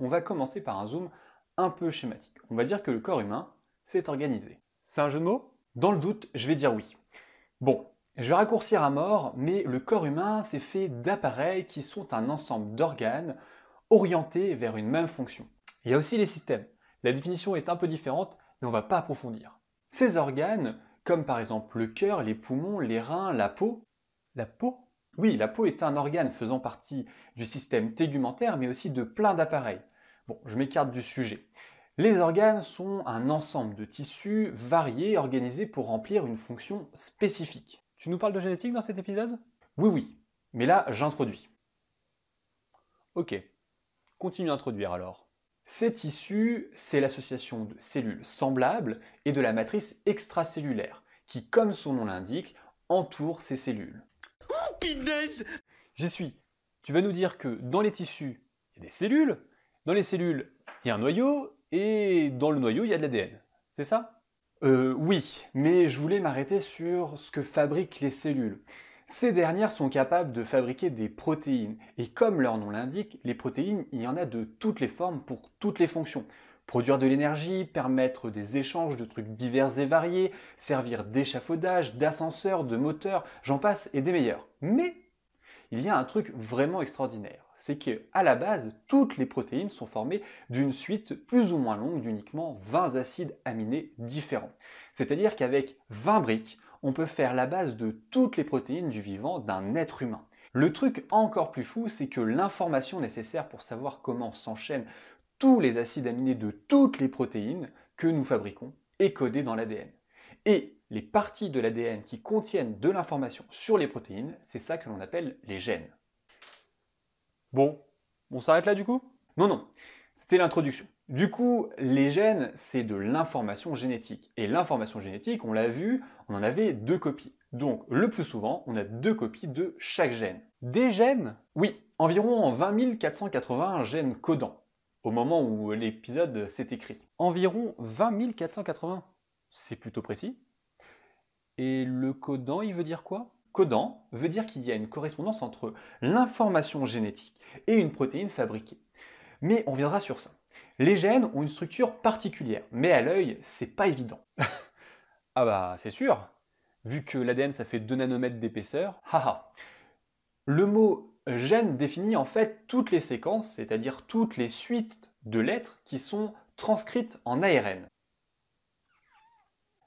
on va commencer par un zoom un peu schématique. On va dire que le corps humain, s'est organisé. C'est un jeu de mots Dans le doute, je vais dire oui. Bon, je vais raccourcir à mort, mais le corps humain, s'est fait d'appareils qui sont un ensemble d'organes orientés vers une même fonction. Il y a aussi les systèmes. La définition est un peu différente, mais on va pas approfondir. Ces organes, comme par exemple le cœur, les poumons, les reins, la peau, la peau oui, la peau est un organe faisant partie du système tégumentaire, mais aussi de plein d'appareils. Bon, je m'écarte du sujet. Les organes sont un ensemble de tissus variés, organisés pour remplir une fonction spécifique. Tu nous parles de génétique dans cet épisode Oui, oui. Mais là, j'introduis. Ok. Continue à introduire alors. Ces tissus, c'est l'association de cellules semblables et de la matrice extracellulaire, qui, comme son nom l'indique, entoure ces cellules. J'y suis. Tu vas nous dire que dans les tissus, il y a des cellules, dans les cellules, il y a un noyau, et dans le noyau, il y a de l'ADN. C'est ça Euh, oui, mais je voulais m'arrêter sur ce que fabriquent les cellules. Ces dernières sont capables de fabriquer des protéines, et comme leur nom l'indique, les protéines, il y en a de toutes les formes pour toutes les fonctions. Produire de l'énergie, permettre des échanges de trucs divers et variés, servir d'échafaudage, d'ascenseur, de moteur, j'en passe et des meilleurs. Mais il y a un truc vraiment extraordinaire, c'est que à la base, toutes les protéines sont formées d'une suite plus ou moins longue d'uniquement 20 acides aminés différents. C'est-à-dire qu'avec 20 briques, on peut faire la base de toutes les protéines du vivant d'un être humain. Le truc encore plus fou, c'est que l'information nécessaire pour savoir comment s'enchaînent tous les acides aminés de toutes les protéines que nous fabriquons est codé dans l'ADN. Et les parties de l'ADN qui contiennent de l'information sur les protéines, c'est ça que l'on appelle les gènes. Bon, on s'arrête là du coup Non, non, c'était l'introduction. Du coup, les gènes, c'est de l'information génétique. Et l'information génétique, on l'a vu, on en avait deux copies. Donc, le plus souvent, on a deux copies de chaque gène. Des gènes Oui, environ 20 480 gènes codants au moment où l'épisode s'est écrit. Environ 20 480, c'est plutôt précis. Et le codant, il veut dire quoi Codant veut dire qu'il y a une correspondance entre l'information génétique et une protéine fabriquée. Mais on viendra sur ça. Les gènes ont une structure particulière, mais à l'œil, c'est pas évident. ah bah, c'est sûr, vu que l'ADN ça fait 2 nanomètres d'épaisseur, haha. Le mot Gène définit en fait toutes les séquences, c'est-à-dire toutes les suites de lettres qui sont transcrites en ARN.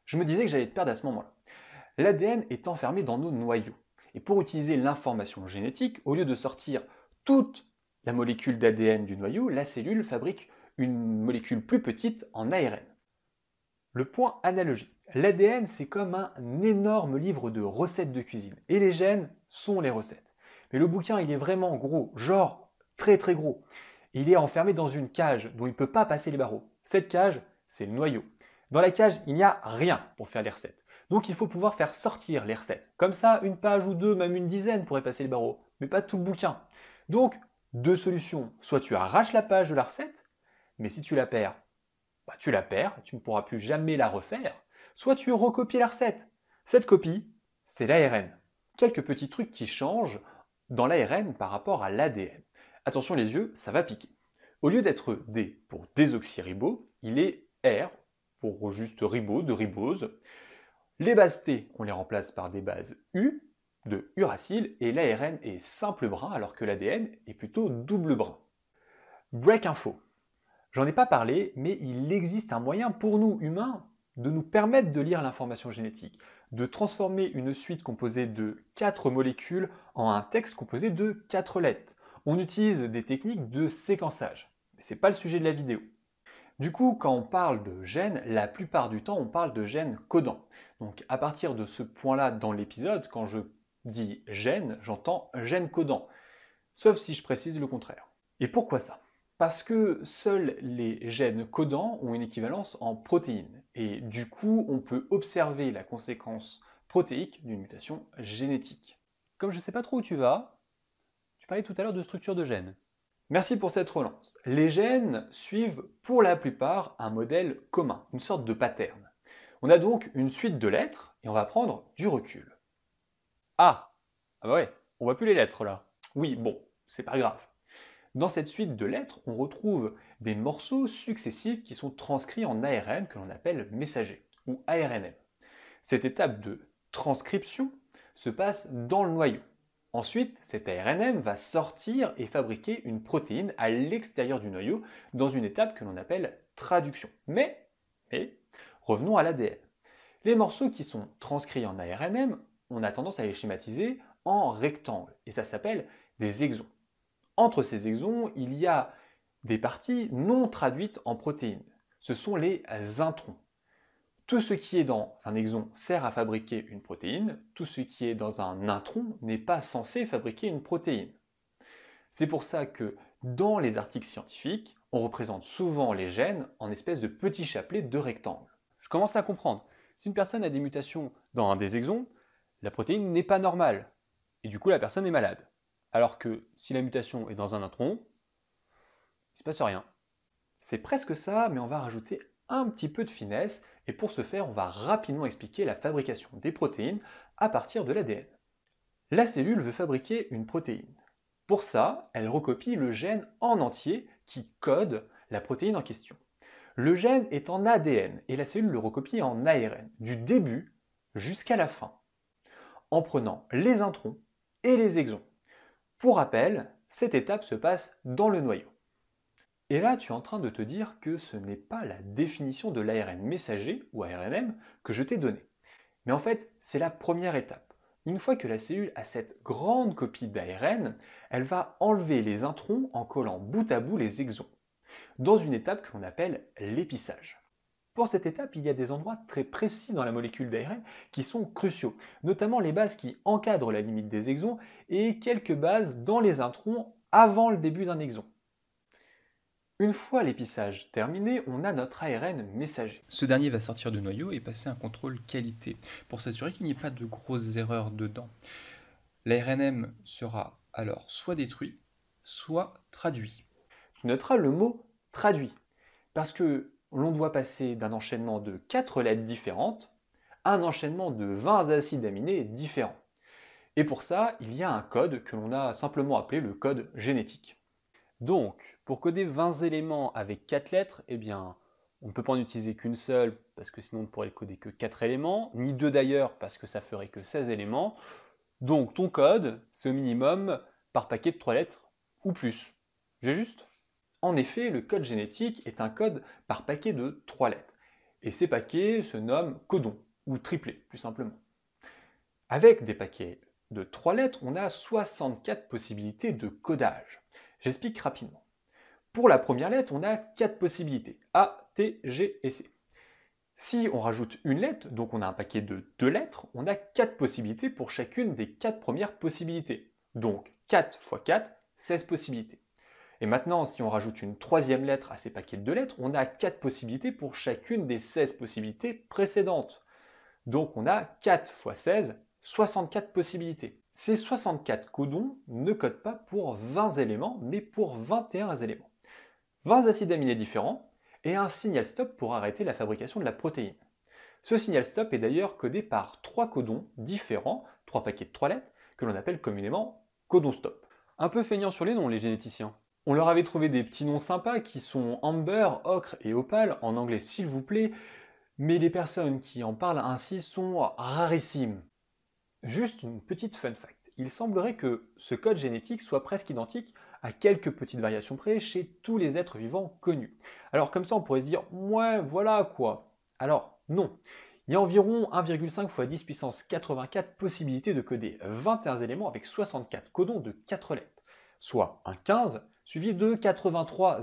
Je me disais que j'allais te perdre à ce moment-là. L'ADN est enfermé dans nos noyaux. Et pour utiliser l'information génétique, au lieu de sortir toute la molécule d'ADN du noyau, la cellule fabrique une molécule plus petite en ARN. Le point analogie. L'ADN, c'est comme un énorme livre de recettes de cuisine. Et les gènes sont les recettes. Mais le bouquin, il est vraiment gros, genre très très gros. Il est enfermé dans une cage dont il ne peut pas passer les barreaux. Cette cage, c'est le noyau. Dans la cage, il n'y a rien pour faire les recettes. Donc il faut pouvoir faire sortir les recettes. Comme ça, une page ou deux, même une dizaine pourrait passer les barreaux, mais pas tout le bouquin. Donc, deux solutions. Soit tu arraches la page de la recette, mais si tu la perds, bah, tu la perds, tu ne pourras plus jamais la refaire. Soit tu recopies la recette. Cette copie, c'est l'ARN. Quelques petits trucs qui changent dans l'ARN par rapport à l'ADN. Attention les yeux, ça va piquer. Au lieu d'être D pour désoxyribo, il est R pour juste ribo, de ribose. Les bases T, on les remplace par des bases U, de uracile, et l'ARN est simple brun alors que l'ADN est plutôt double brun. Break info. J'en ai pas parlé, mais il existe un moyen pour nous, humains, de nous permettre de lire l'information génétique de transformer une suite composée de 4 molécules en un texte composé de 4 lettres. On utilise des techniques de séquençage, mais ce n'est pas le sujet de la vidéo. Du coup, quand on parle de gènes, la plupart du temps, on parle de gènes codants. Donc à partir de ce point-là dans l'épisode, quand je dis gène, j'entends gène codant, sauf si je précise le contraire. Et pourquoi ça parce que seuls les gènes codants ont une équivalence en protéines, et du coup on peut observer la conséquence protéique d'une mutation génétique. Comme je ne sais pas trop où tu vas, tu parlais tout à l'heure de structure de gènes. Merci pour cette relance. Les gènes suivent pour la plupart un modèle commun, une sorte de pattern. On a donc une suite de lettres et on va prendre du recul. Ah Ah bah ouais, on voit plus les lettres là. Oui, bon, c'est pas grave. Dans cette suite de lettres, on retrouve des morceaux successifs qui sont transcrits en ARN que l'on appelle messager ou ARNM. Cette étape de transcription se passe dans le noyau. Ensuite, cet ARNM va sortir et fabriquer une protéine à l'extérieur du noyau dans une étape que l'on appelle traduction. Mais, mais, revenons à l'ADN. Les morceaux qui sont transcrits en ARNM, on a tendance à les schématiser en rectangles et ça s'appelle des exons. Entre ces exons, il y a des parties non traduites en protéines. Ce sont les introns. Tout ce qui est dans un exon sert à fabriquer une protéine, tout ce qui est dans un intron n'est pas censé fabriquer une protéine. C'est pour ça que dans les articles scientifiques, on représente souvent les gènes en espèces de petits chapelets de rectangles. Je commence à comprendre. Si une personne a des mutations dans un des exons, la protéine n'est pas normale, et du coup la personne est malade. Alors que si la mutation est dans un intron, il se passe rien. C'est presque ça, mais on va rajouter un petit peu de finesse, et pour ce faire, on va rapidement expliquer la fabrication des protéines à partir de l'ADN. La cellule veut fabriquer une protéine. Pour ça, elle recopie le gène en entier qui code la protéine en question. Le gène est en ADN et la cellule le recopie en ARN, du début jusqu'à la fin, en prenant les introns et les exons. Pour rappel, cette étape se passe dans le noyau. Et là, tu es en train de te dire que ce n'est pas la définition de l'ARN messager ou ARNM que je t'ai donnée. Mais en fait, c'est la première étape. Une fois que la cellule a cette grande copie d'ARN, elle va enlever les introns en collant bout à bout les exons, dans une étape qu'on appelle l'épissage. Pour cette étape, il y a des endroits très précis dans la molécule d'ARN qui sont cruciaux, notamment les bases qui encadrent la limite des exons et quelques bases dans les introns avant le début d'un exon. Une fois l'épissage terminé, on a notre ARN messager. Ce dernier va sortir du noyau et passer un contrôle qualité pour s'assurer qu'il n'y ait pas de grosses erreurs dedans. L'ARNM sera alors soit détruit, soit traduit. Tu noteras le mot traduit parce que l'on doit passer d'un enchaînement de 4 lettres différentes à un enchaînement de 20 acides aminés différents. Et pour ça, il y a un code que l'on a simplement appelé le code génétique. Donc, pour coder 20 éléments avec 4 lettres, eh bien, on ne peut pas en utiliser qu'une seule, parce que sinon on ne pourrait coder que 4 éléments, ni 2 d'ailleurs, parce que ça ferait que 16 éléments. Donc ton code, c'est au minimum par paquet de 3 lettres, ou plus. J'ai juste en effet, le code génétique est un code par paquet de trois lettres. Et ces paquets se nomment codons, ou triplés, plus simplement. Avec des paquets de trois lettres, on a 64 possibilités de codage. J'explique rapidement. Pour la première lettre, on a quatre possibilités, A, T, G et C. Si on rajoute une lettre, donc on a un paquet de deux lettres, on a quatre possibilités pour chacune des quatre premières possibilités. Donc 4 x 4, 16 possibilités. Et maintenant, si on rajoute une troisième lettre à ces paquets de deux lettres, on a quatre possibilités pour chacune des 16 possibilités précédentes. Donc on a 4 x 16, 64 possibilités. Ces 64 codons ne codent pas pour 20 éléments, mais pour 21 éléments. 20 acides aminés différents et un signal stop pour arrêter la fabrication de la protéine. Ce signal stop est d'ailleurs codé par trois codons différents, trois paquets de trois lettres, que l'on appelle communément codons stop. Un peu feignant sur les noms, les généticiens. On leur avait trouvé des petits noms sympas qui sont amber, ocre et opale, en anglais s'il vous plaît, mais les personnes qui en parlent ainsi sont rarissimes. Juste une petite fun fact. Il semblerait que ce code génétique soit presque identique à quelques petites variations près chez tous les êtres vivants connus. Alors comme ça, on pourrait se dire, ouais, voilà quoi. Alors, non. Il y a environ 1,5 x 10 puissance 84 possibilités de coder 21 éléments avec 64 codons de 4 lettres soit un 15, suivi de 83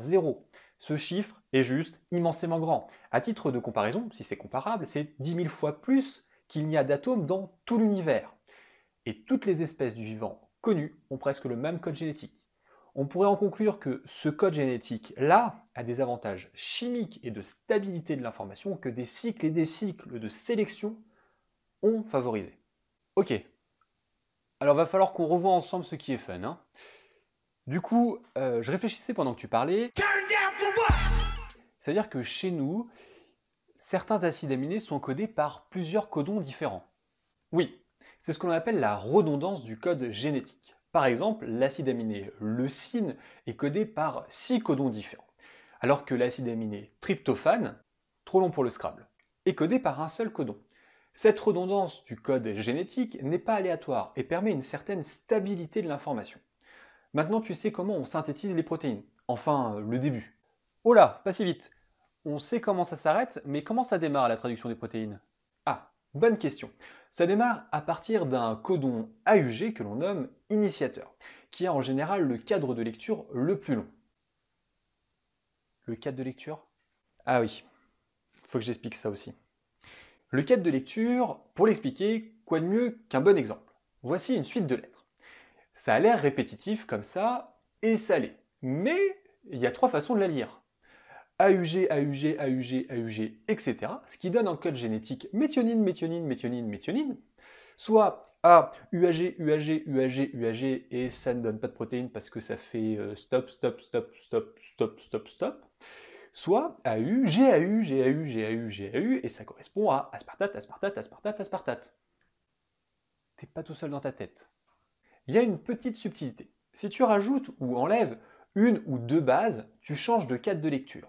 Ce chiffre est juste immensément grand. À titre de comparaison, si c'est comparable, c'est 10 000 fois plus qu'il n'y a d'atomes dans tout l'univers. Et toutes les espèces du vivant connues ont presque le même code génétique. On pourrait en conclure que ce code génétique-là a des avantages chimiques et de stabilité de l'information que des cycles et des cycles de sélection ont favorisés. Ok. Alors va falloir qu'on revoie ensemble ce qui est fun. Hein. Du coup, euh, je réfléchissais pendant que tu parlais. C'est-à-dire que chez nous, certains acides aminés sont codés par plusieurs codons différents. Oui, c'est ce que l'on appelle la redondance du code génétique. Par exemple, l'acide aminé leucine est codé par 6 codons différents, alors que l'acide aminé tryptophane, trop long pour le Scrabble, est codé par un seul codon. Cette redondance du code génétique n'est pas aléatoire et permet une certaine stabilité de l'information. Maintenant, tu sais comment on synthétise les protéines. Enfin, euh, le début. Oh là, pas si vite. On sait comment ça s'arrête, mais comment ça démarre la traduction des protéines Ah, bonne question. Ça démarre à partir d'un codon AUG que l'on nomme initiateur, qui a en général le cadre de lecture le plus long. Le cadre de lecture Ah oui, faut que j'explique ça aussi. Le cadre de lecture, pour l'expliquer, quoi de mieux qu'un bon exemple Voici une suite de lettres. Ça a l'air répétitif comme ça, et salé. Mais il y a trois façons de la lire. AUG, AUG, AUG, AUG, etc. Ce qui donne en code génétique méthionine, méthionine, méthionine, méthionine. Soit A, UAG, UAG, UAG, et ça ne donne pas de protéines parce que ça fait euh, stop, stop, stop, stop, stop, stop, stop. Soit AU, GAU, GAU, GAU, GAU, et ça correspond à aspartate, aspartate, aspartate, aspartate. T'es pas tout seul dans ta tête il y a une petite subtilité. Si tu rajoutes ou enlèves une ou deux bases, tu changes de cadre de lecture.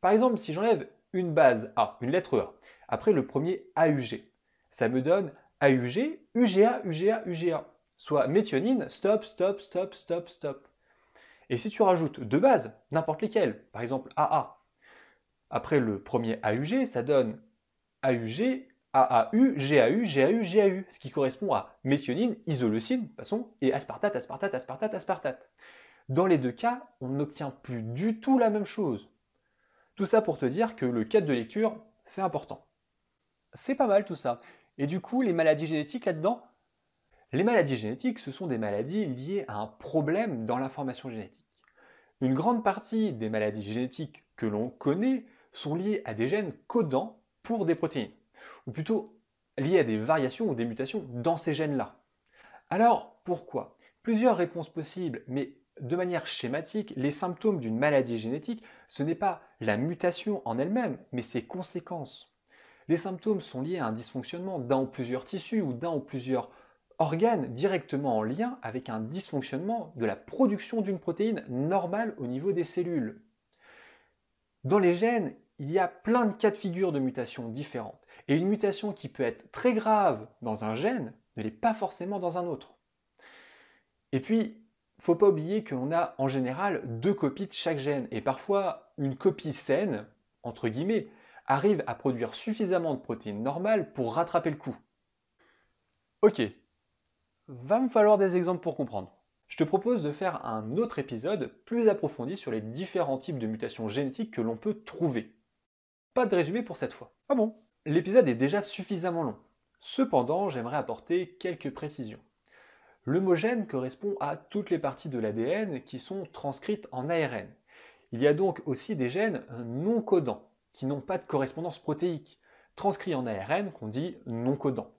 Par exemple, si j'enlève une base A, une lettre A, après le premier AUG, ça me donne AUG, UGA, UGA, UGA, soit méthionine, stop, stop, stop, stop, stop. Et si tu rajoutes deux bases, n'importe lesquelles, par exemple AA, après le premier AUG, ça donne AUG, AAU, GAU, GAU, GAU, ce qui correspond à méthionine, isoleucine, façon, et aspartate, aspartate, aspartate, aspartate. Dans les deux cas, on n'obtient plus du tout la même chose. Tout ça pour te dire que le cadre de lecture, c'est important. C'est pas mal tout ça. Et du coup, les maladies génétiques là-dedans Les maladies génétiques, ce sont des maladies liées à un problème dans l'information génétique. Une grande partie des maladies génétiques que l'on connaît sont liées à des gènes codants pour des protéines ou plutôt liées à des variations ou des mutations dans ces gènes-là. Alors, pourquoi Plusieurs réponses possibles, mais de manière schématique, les symptômes d'une maladie génétique, ce n'est pas la mutation en elle-même, mais ses conséquences. Les symptômes sont liés à un dysfonctionnement d'un ou plusieurs tissus ou d'un ou plusieurs organes directement en lien avec un dysfonctionnement de la production d'une protéine normale au niveau des cellules. Dans les gènes, il y a plein de cas de figure de mutations différentes. Et une mutation qui peut être très grave dans un gène ne l'est pas forcément dans un autre. Et puis, faut pas oublier qu'on a en général deux copies de chaque gène, et parfois une copie saine, entre guillemets, arrive à produire suffisamment de protéines normales pour rattraper le coup. Ok, va me falloir des exemples pour comprendre. Je te propose de faire un autre épisode plus approfondi sur les différents types de mutations génétiques que l'on peut trouver. Pas de résumé pour cette fois. Ah bon L'épisode est déjà suffisamment long. Cependant, j'aimerais apporter quelques précisions. L'homogène correspond à toutes les parties de l'ADN qui sont transcrites en ARN. Il y a donc aussi des gènes non codants, qui n'ont pas de correspondance protéique, transcrits en ARN qu'on dit non codants.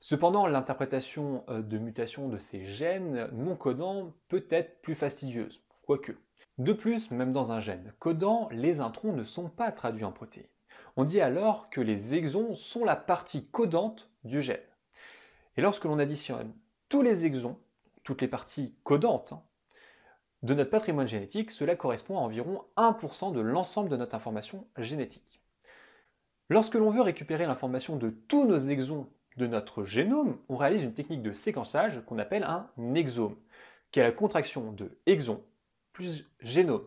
Cependant, l'interprétation euh, de mutations de ces gènes non codants peut être plus fastidieuse, quoique. De plus, même dans un gène codant, les introns ne sont pas traduits en protéines. On dit alors que les exons sont la partie codante du gène. Et lorsque l'on additionne tous les exons, toutes les parties codantes hein, de notre patrimoine génétique, cela correspond à environ 1% de l'ensemble de notre information génétique. Lorsque l'on veut récupérer l'information de tous nos exons de notre génome, on réalise une technique de séquençage qu'on appelle un exome, qui est la contraction de exon plus génome.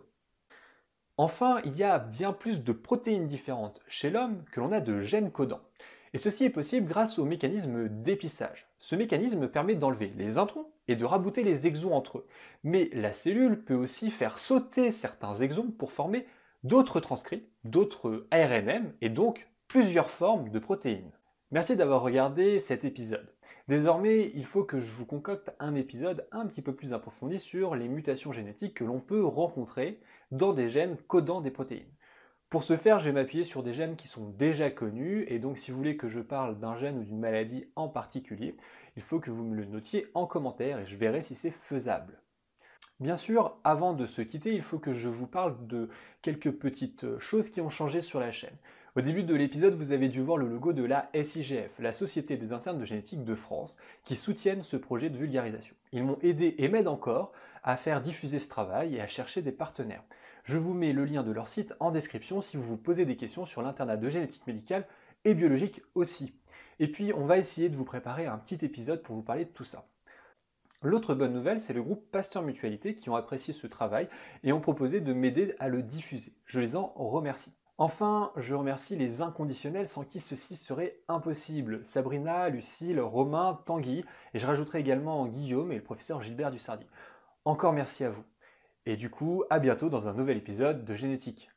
Enfin, il y a bien plus de protéines différentes chez l'homme que l'on a de gènes codants. Et ceci est possible grâce au mécanisme d'épissage. Ce mécanisme permet d'enlever les introns et de rabouter les exons entre eux. Mais la cellule peut aussi faire sauter certains exons pour former d'autres transcrits, d'autres ARNM et donc plusieurs formes de protéines. Merci d'avoir regardé cet épisode. Désormais, il faut que je vous concocte un épisode un petit peu plus approfondi sur les mutations génétiques que l'on peut rencontrer dans des gènes codant des protéines. Pour ce faire, je vais m'appuyer sur des gènes qui sont déjà connus, et donc si vous voulez que je parle d'un gène ou d'une maladie en particulier, il faut que vous me le notiez en commentaire et je verrai si c'est faisable. Bien sûr, avant de se quitter, il faut que je vous parle de quelques petites choses qui ont changé sur la chaîne. Au début de l'épisode, vous avez dû voir le logo de la SIGF, la Société des internes de génétique de France, qui soutiennent ce projet de vulgarisation. Ils m'ont aidé et m'aident encore à faire diffuser ce travail et à chercher des partenaires. Je vous mets le lien de leur site en description si vous vous posez des questions sur l'internat de génétique médicale et biologique aussi. Et puis on va essayer de vous préparer un petit épisode pour vous parler de tout ça. L'autre bonne nouvelle, c'est le groupe Pasteur Mutualité qui ont apprécié ce travail et ont proposé de m'aider à le diffuser. Je les en remercie. Enfin, je remercie les inconditionnels sans qui ceci serait impossible. Sabrina, Lucille, Romain, Tanguy, et je rajouterai également Guillaume et le professeur Gilbert Dussardi. Encore merci à vous. Et du coup, à bientôt dans un nouvel épisode de Génétique.